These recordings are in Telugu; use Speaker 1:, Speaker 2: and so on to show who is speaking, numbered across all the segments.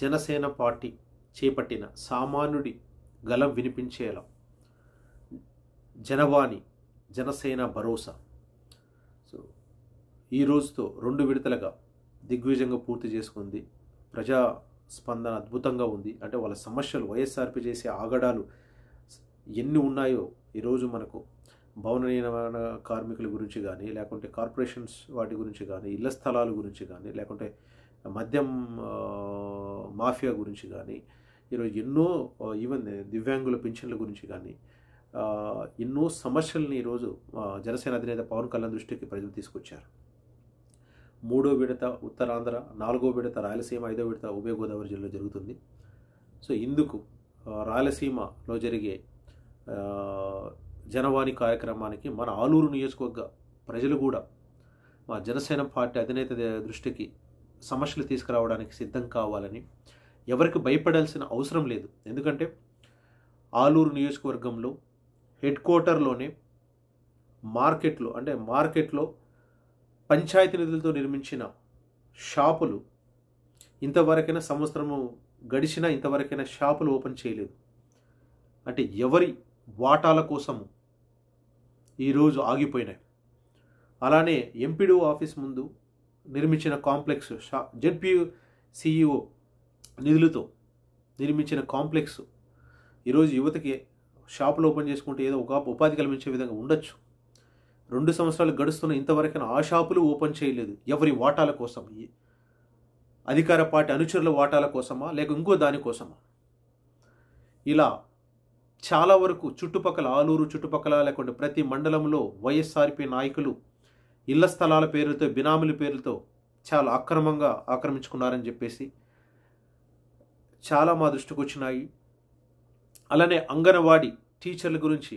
Speaker 1: జనసేన పార్టీ చేపట్టిన సామాన్యుడి గలం వినిపించేలా జనవాణి జనసేన భరోసా సో ఈ రోజుతో రెండు విడతలుగా దిగ్విజయంగా పూర్తి చేసుకుంది ప్రజా స్పందన అద్భుతంగా ఉంది అంటే వాళ్ళ సమస్యలు వైఎస్ఆర్పి చేసే ఆగడాలు ఎన్ని ఉన్నాయో ఈరోజు మనకు భవన నిర్మాణ కార్మికుల గురించి కానీ లేకుంటే కార్పొరేషన్స్ వాటి గురించి కానీ ఇళ్ల స్థలాల గురించి కానీ లేకుంటే మద్యం మాఫియా గురించి కానీ ఈరోజు ఎన్నో ఈవెన్ దివ్యాంగుల పెన్షన్ల గురించి కానీ ఎన్నో సమస్యల్ని ఈరోజు జనసేన అధినేత పవన్ కళ్యాణ్ దృష్టికి ప్రజలు తీసుకొచ్చారు మూడో విడత ఉత్తరాంధ్ర నాలుగో విడత రాయలసీమ ఐదో విడత ఉభయ గోదావరి జిల్లాలో జరుగుతుంది సో ఇందుకు రాయలసీమలో జరిగే జనవాణి కార్యక్రమానికి మన ఆలూరు నియోజకవర్గ ప్రజలు కూడా మా జనసేన పార్టీ అధినేత దృష్టికి సమస్యలు తీసుకురావడానికి సిద్ధం కావాలని ఎవరికి భయపడాల్సిన అవసరం లేదు ఎందుకంటే ఆలూరు నియోజకవర్గంలో హెడ్ క్వార్టర్లోనే మార్కెట్లో అంటే మార్కెట్లో పంచాయతీ నిధులతో నిర్మించిన షాపులు ఇంతవరకైనా సంవత్సరము గడిచినా ఇంతవరకైనా షాపులు ఓపెన్ చేయలేదు అంటే ఎవరి వాటాల కోసము ఈరోజు ఆగిపోయినాయి అలానే ఎంపీడీఓ ఆఫీస్ ముందు నిర్మించిన కాంప్లెక్స్ షా జెడ్పీ సిఇఓ నిధులతో నిర్మించిన కాంప్లెక్స్ ఈరోజు యువతకి షాపులు ఓపెన్ చేసుకుంటే ఏదో ఒక ఉపాధి కల్పించే విధంగా ఉండొచ్చు రెండు సంవత్సరాలు గడుస్తున్న ఇంతవరకు ఆ షాపులు ఓపెన్ చేయలేదు ఎవరి వాటాల కోసం అధికార పార్టీ అనుచరుల వాటాల కోసమా లేక ఇంకో దానికోసమా ఇలా చాలా వరకు చుట్టుపక్కల ఆలూరు చుట్టుపక్కల లేకుంటే ప్రతి మండలంలో వైఎస్ఆర్పి నాయకులు ఇళ్ల స్థలాల పేర్లతో బినాముల పేర్లతో చాలా అక్రమంగా ఆక్రమించుకున్నారని చెప్పేసి చాలా మా దృష్టికి వచ్చినాయి అలానే అంగన్వాడి టీచర్ల గురించి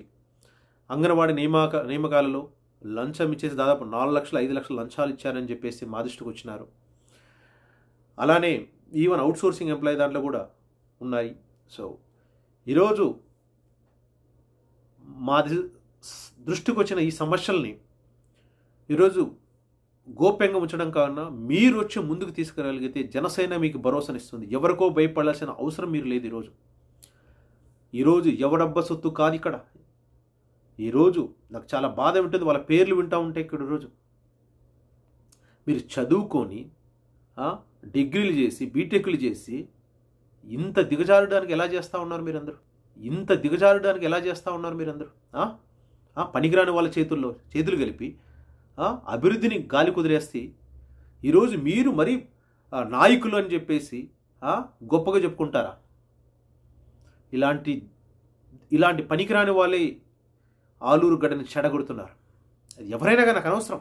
Speaker 1: అంగన్వాడి నియమాక నియామకాలలో లంచం ఇచ్చేసి దాదాపు నాలుగు లక్షలు ఐదు లక్షలు లంచాలు ఇచ్చారని చెప్పేసి మా దృష్టికి వచ్చినారు అలానే ఈవెన్ అవుట్సోర్సింగ్ ఎంప్లాయీ దాంట్లో కూడా ఉన్నాయి సో ఈరోజు మా దృష్టికి వచ్చిన ఈ సమస్యల్ని ఈరోజు గోప్యంగా ఉంచడం కావున మీరు వచ్చి ముందుకు తీసుకురాగలిగితే జనసేన మీకు భరోసానిస్తుంది ఎవరికో భయపడాల్సిన అవసరం మీరు లేదు ఈరోజు ఈరోజు ఎవడబ్బ సొత్తు కాదు ఇక్కడ ఈరోజు నాకు చాలా బాధ ఉంటుంది వాళ్ళ పేర్లు వింటూ ఉంటాయి ఇక్కడ ఈరోజు మీరు చదువుకొని డిగ్రీలు చేసి బీటెక్లు చేసి ఇంత దిగజారడానికి ఎలా చేస్తూ ఉన్నారు మీరందరూ ఇంత దిగజారడానికి ఎలా చేస్తూ ఉన్నారు మీరందరూ పనికిరాని వాళ్ళ చేతుల్లో చేతులు కలిపి అభివృద్ధిని గాలి కుదిరేస్తే ఈరోజు మీరు మరి నాయకులు అని చెప్పేసి గొప్పగా చెప్పుకుంటారా ఇలాంటి ఇలాంటి పనికిరాని వాళ్ళే ఆలూరు గడ్డని చెడగొడుతున్నారు అది ఎవరైనా కానీ నాకు అనవసరం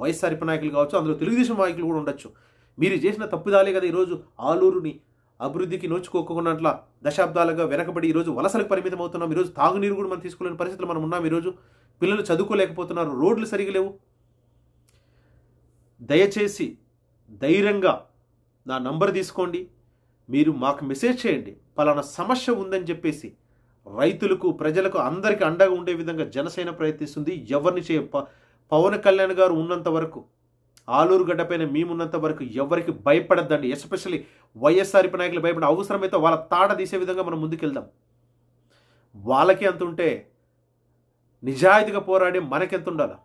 Speaker 1: వైఎస్ఆర్ నాయకులు కావచ్చు అందులో తెలుగుదేశం నాయకులు కూడా ఉండొచ్చు మీరు చేసిన తప్పుదాలే కదా ఈరోజు ఆలూరుని అభివృద్ధికి నోచుకోకుండా దశాబ్దాలుగా వెనకబడి ఈరోజు వలసలకు పరిమితం అవుతున్నాం ఈరోజు తాగునీరు కూడా మనం తీసుకోలేని పరిస్థితులు మనం ఉన్నాం ఈరోజు పిల్లలు చదువుకోలేకపోతున్నారు రోడ్లు సరిగా లేవు దయచేసి ధైర్యంగా నా నంబర్ తీసుకోండి మీరు మాకు మెసేజ్ చేయండి పలానా సమస్య ఉందని చెప్పేసి రైతులకు ప్రజలకు అందరికీ అండగా ఉండే విధంగా జనసేన ప్రయత్నిస్తుంది ఎవరిని చే పవన్ కళ్యాణ్ గారు ఉన్నంత వరకు ఆలూరు గడ్డపైన మేమున్నంత వరకు ఎవరికి భయపడద్దండి ఎస్పెషల్లీ వైఎస్ఆర్పి నాయకులు భయపడే అవసరమైతే వాళ్ళ తాడ తీసే విధంగా మనం ముందుకెళ్దాం వాళ్ళకి ఎంత ఉంటే నిజాయితీగా పోరాడే మనకెంత ఉండాలి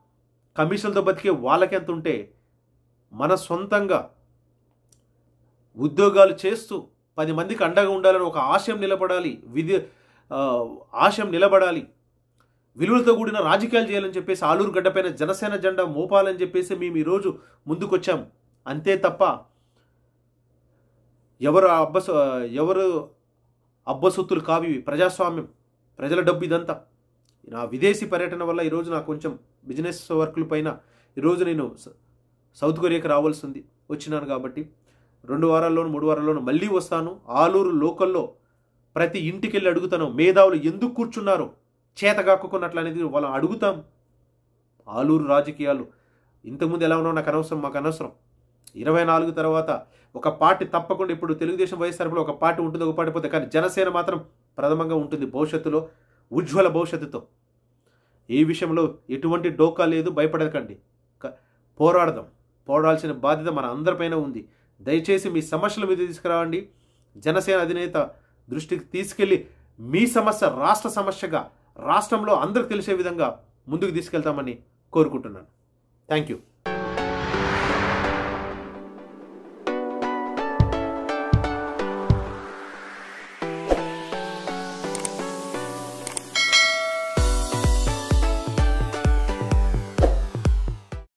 Speaker 1: కమిషన్తో బతికే వాళ్ళకెంత ఉంటే మన సొంతంగా ఉద్యోగాలు చేస్తూ పది మందికి అండగా ఉండాలని ఒక ఆశయం నిలబడాలి విధి ఆశయం నిలబడాలి విలువలతో కూడిన రాజకీయాలు చేయాలని చెప్పేసి ఆలూరు గడ్డపైన జనసేన జెండా మోపాలని చెప్పేసి మేము ఈరోజు ముందుకొచ్చాం అంతే తప్ప ఎవరు అబ్బస ఎవరు అబ్బసొత్తులు కావి ప్రజాస్వామ్యం ప్రజల డబ్బు ఇదంతా నా విదేశీ పర్యటన వల్ల ఈరోజు నాకు కొంచెం బిజినెస్ వర్క్ల పైన ఈరోజు నేను సౌత్ కొరియాకి రావాల్సి ఉంది వచ్చినాను కాబట్టి రెండు వారాల్లోనూ మూడు వారాల్లోనూ మళ్ళీ వస్తాను ఆలూరు లోకల్లో ప్రతి ఇంటికి వెళ్ళి అడుగుతాను మేధావులు ఎందుకు కూర్చున్నారు చేతగాక్కున్నట్లు అనేది వాళ్ళని అడుగుతాం ఆలూరు రాజకీయాలు ఇంతకుముందు ఎలా ఉన్నావు నాకు అనవసరం మాకు అనవసరం ఇరవై నాలుగు తర్వాత ఒక పార్టీ తప్పకుండా ఇప్పుడు తెలుగుదేశం వైఎస్ఆర్పీలో ఒక పార్టీ ఉంటుంది ఒక పార్టీ పోతే కానీ జనసేన మాత్రం ప్రథమంగా ఉంటుంది భవిష్యత్తులో ఉజ్వల భవిష్యత్తుతో ఏ విషయంలో ఎటువంటి డోకా లేదు భయపడకండి పోరాడదాం పోడాల్సిన బాధ్యత మన అందరిపైన ఉంది దయచేసి మీ సమస్యల మీద తీసుకురావండి జనసేన అధినేత దృష్టికి తీసుకెళ్ళి మీ సమస్య రాష్ట్ర సమస్యగా రాష్ట్రంలో అందరికి తెలిసే విధంగా ముందుకు తీసుకెళ్తామని కోరుకుంటున్నాను థ్యాంక్ యూ